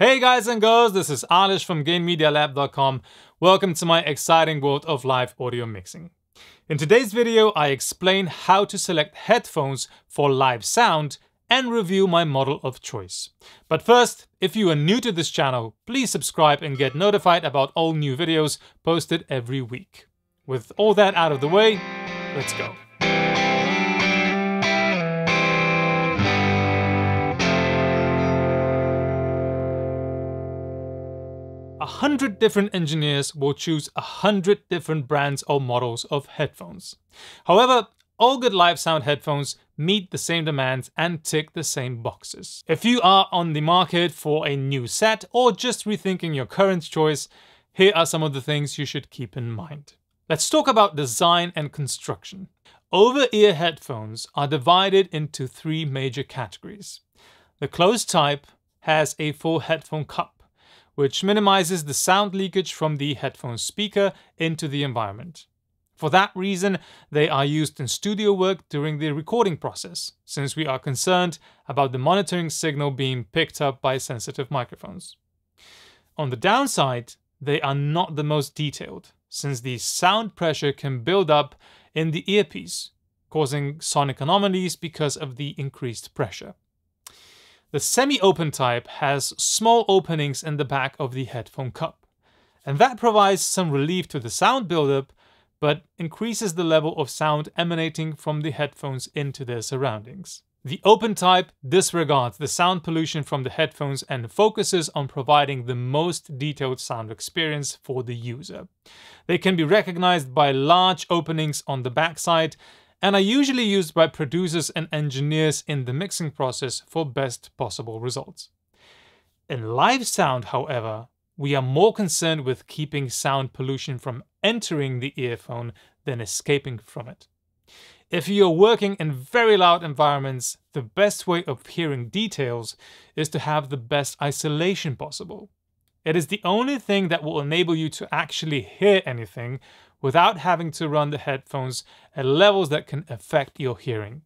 Hey guys and girls, this is Alish from GameMediaLab.com. Welcome to my exciting world of live audio mixing. In today's video, I explain how to select headphones for live sound and review my model of choice. But first, if you are new to this channel, please subscribe and get notified about all new videos posted every week. With all that out of the way, let's go. 100 different engineers will choose 100 different brands or models of headphones. However, all good live sound headphones meet the same demands and tick the same boxes. If you are on the market for a new set or just rethinking your current choice, here are some of the things you should keep in mind. Let's talk about design and construction. Over-ear headphones are divided into three major categories. The closed type has a full headphone cup which minimizes the sound leakage from the headphone speaker into the environment. For that reason, they are used in studio work during the recording process, since we are concerned about the monitoring signal being picked up by sensitive microphones. On the downside, they are not the most detailed, since the sound pressure can build up in the earpiece, causing sonic anomalies because of the increased pressure. The semi-open type has small openings in the back of the headphone cup, and that provides some relief to the sound buildup, but increases the level of sound emanating from the headphones into their surroundings. The open type disregards the sound pollution from the headphones and focuses on providing the most detailed sound experience for the user. They can be recognized by large openings on the backside and are usually used by producers and engineers in the mixing process for best possible results. In live sound, however, we are more concerned with keeping sound pollution from entering the earphone than escaping from it. If you're working in very loud environments, the best way of hearing details is to have the best isolation possible. It is the only thing that will enable you to actually hear anything without having to run the headphones at levels that can affect your hearing.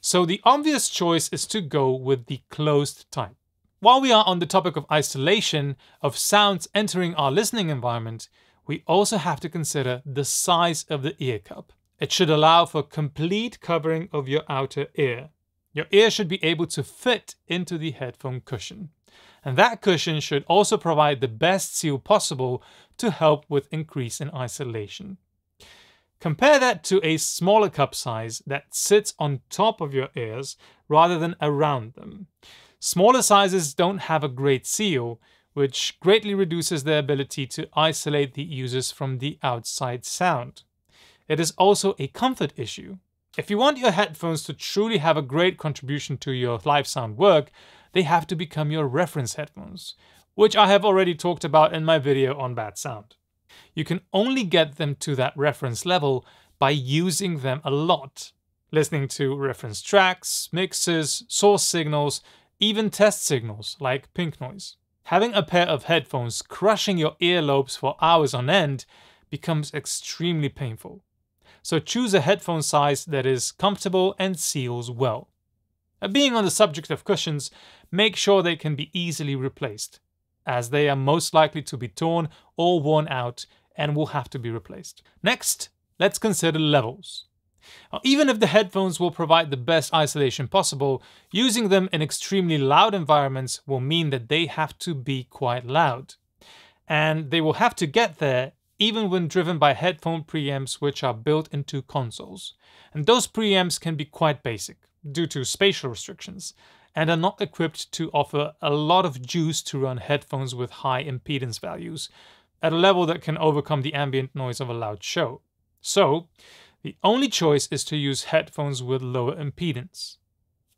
So the obvious choice is to go with the closed type. While we are on the topic of isolation, of sounds entering our listening environment, we also have to consider the size of the ear cup. It should allow for complete covering of your outer ear. Your ear should be able to fit into the headphone cushion. And that cushion should also provide the best seal possible to help with increase in isolation. Compare that to a smaller cup size that sits on top of your ears rather than around them. Smaller sizes don't have a great seal, which greatly reduces their ability to isolate the users from the outside sound. It is also a comfort issue. If you want your headphones to truly have a great contribution to your live sound work, they have to become your reference headphones, which I have already talked about in my video on bad sound. You can only get them to that reference level by using them a lot, listening to reference tracks, mixes, source signals, even test signals like pink noise. Having a pair of headphones crushing your earlobes for hours on end becomes extremely painful. So choose a headphone size that is comfortable and seals well. Uh, being on the subject of cushions, make sure they can be easily replaced as they are most likely to be torn or worn out and will have to be replaced. Next, let's consider levels. Now, even if the headphones will provide the best isolation possible, using them in extremely loud environments will mean that they have to be quite loud. And they will have to get there even when driven by headphone preamps which are built into consoles. And those preamps can be quite basic, due to spatial restrictions, and are not equipped to offer a lot of juice to run headphones with high impedance values, at a level that can overcome the ambient noise of a loud show. So, the only choice is to use headphones with lower impedance.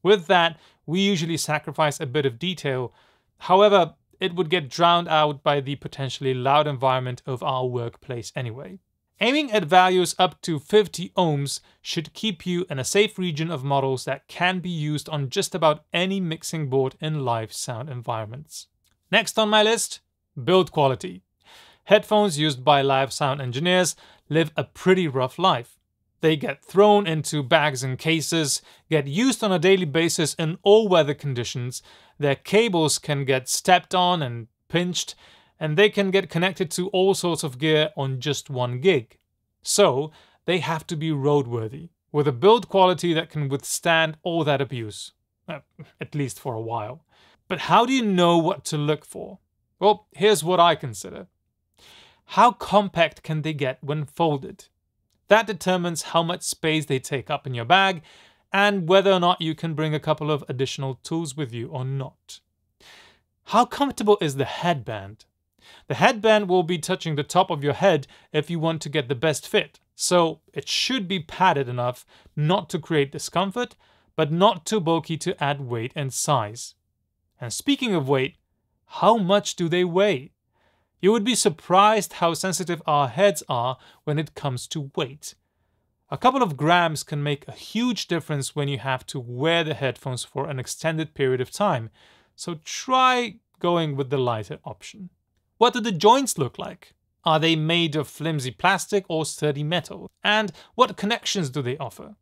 With that, we usually sacrifice a bit of detail, however, it would get drowned out by the potentially loud environment of our workplace anyway. Aiming at values up to 50 ohms should keep you in a safe region of models that can be used on just about any mixing board in live sound environments. Next on my list, build quality. Headphones used by live sound engineers live a pretty rough life. They get thrown into bags and cases, get used on a daily basis in all weather conditions, their cables can get stepped on and pinched, and they can get connected to all sorts of gear on just one gig. So they have to be roadworthy, with a build quality that can withstand all that abuse, uh, at least for a while. But how do you know what to look for? Well, here's what I consider. How compact can they get when folded? That determines how much space they take up in your bag and whether or not you can bring a couple of additional tools with you or not. How comfortable is the headband? The headband will be touching the top of your head if you want to get the best fit. So it should be padded enough not to create discomfort, but not too bulky to add weight and size. And speaking of weight, how much do they weigh? You would be surprised how sensitive our heads are when it comes to weight. A couple of grams can make a huge difference when you have to wear the headphones for an extended period of time, so try going with the lighter option. What do the joints look like? Are they made of flimsy plastic or sturdy metal? And what connections do they offer?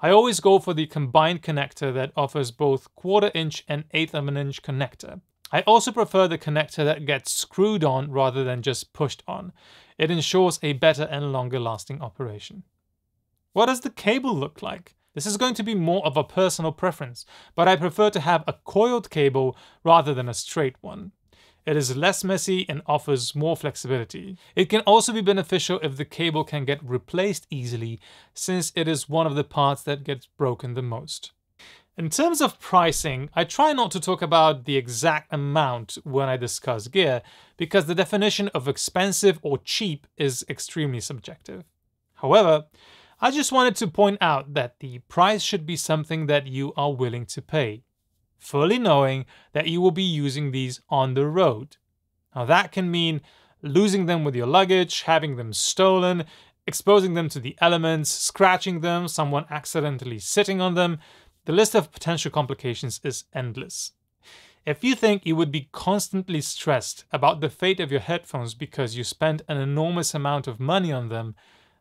I always go for the combined connector that offers both quarter inch and eighth of an inch connector. I also prefer the connector that gets screwed on rather than just pushed on. It ensures a better and longer lasting operation. What does the cable look like? This is going to be more of a personal preference, but I prefer to have a coiled cable rather than a straight one. It is less messy and offers more flexibility. It can also be beneficial if the cable can get replaced easily, since it is one of the parts that gets broken the most. In terms of pricing, I try not to talk about the exact amount when I discuss gear, because the definition of expensive or cheap is extremely subjective. However, I just wanted to point out that the price should be something that you are willing to pay fully knowing that you will be using these on the road. Now, that can mean losing them with your luggage, having them stolen, exposing them to the elements, scratching them, someone accidentally sitting on them. The list of potential complications is endless. If you think you would be constantly stressed about the fate of your headphones because you spent an enormous amount of money on them,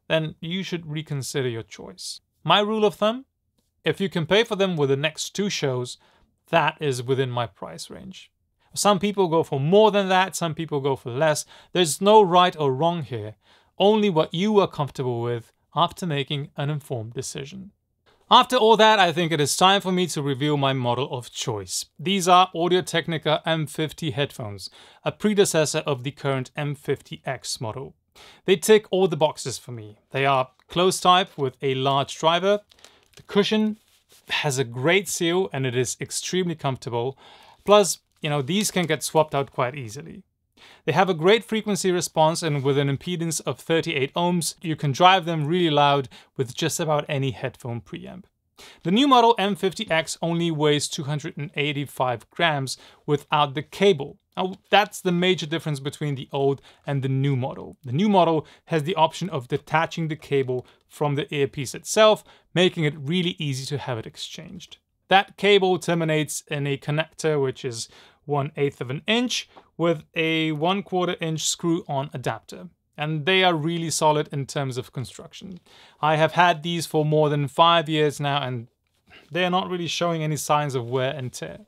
then you should reconsider your choice. My rule of thumb? If you can pay for them with the next two shows, that is within my price range. Some people go for more than that, some people go for less. There's no right or wrong here, only what you are comfortable with after making an informed decision. After all that, I think it is time for me to reveal my model of choice. These are Audio Technica M50 headphones, a predecessor of the current M50X model. They tick all the boxes for me. They are close type with a large driver, the cushion, has a great seal and it is extremely comfortable. Plus, you know, these can get swapped out quite easily. They have a great frequency response and with an impedance of 38 ohms, you can drive them really loud with just about any headphone preamp. The new model M50X only weighs 285 grams without the cable. Now, that's the major difference between the old and the new model. The new model has the option of detaching the cable from the earpiece itself, making it really easy to have it exchanged. That cable terminates in a connector which is one eighth of an inch with a 1 quarter inch screw on adapter. And they are really solid in terms of construction. I have had these for more than five years now and they are not really showing any signs of wear and tear.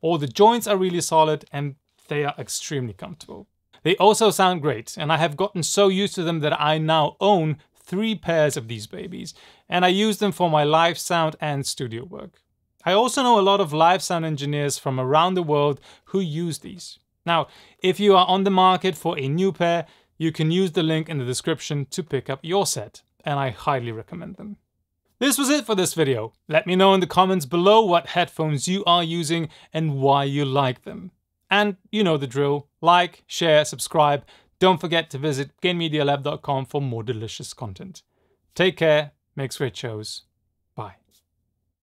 All the joints are really solid and they are extremely comfortable. They also sound great, and I have gotten so used to them that I now own three pairs of these babies, and I use them for my live sound and studio work. I also know a lot of live sound engineers from around the world who use these. Now, if you are on the market for a new pair, you can use the link in the description to pick up your set, and I highly recommend them. This was it for this video. Let me know in the comments below what headphones you are using and why you like them. And you know the drill, like, share, subscribe, don't forget to visit GameMediaLab.com for more delicious content. Take care, make great shows.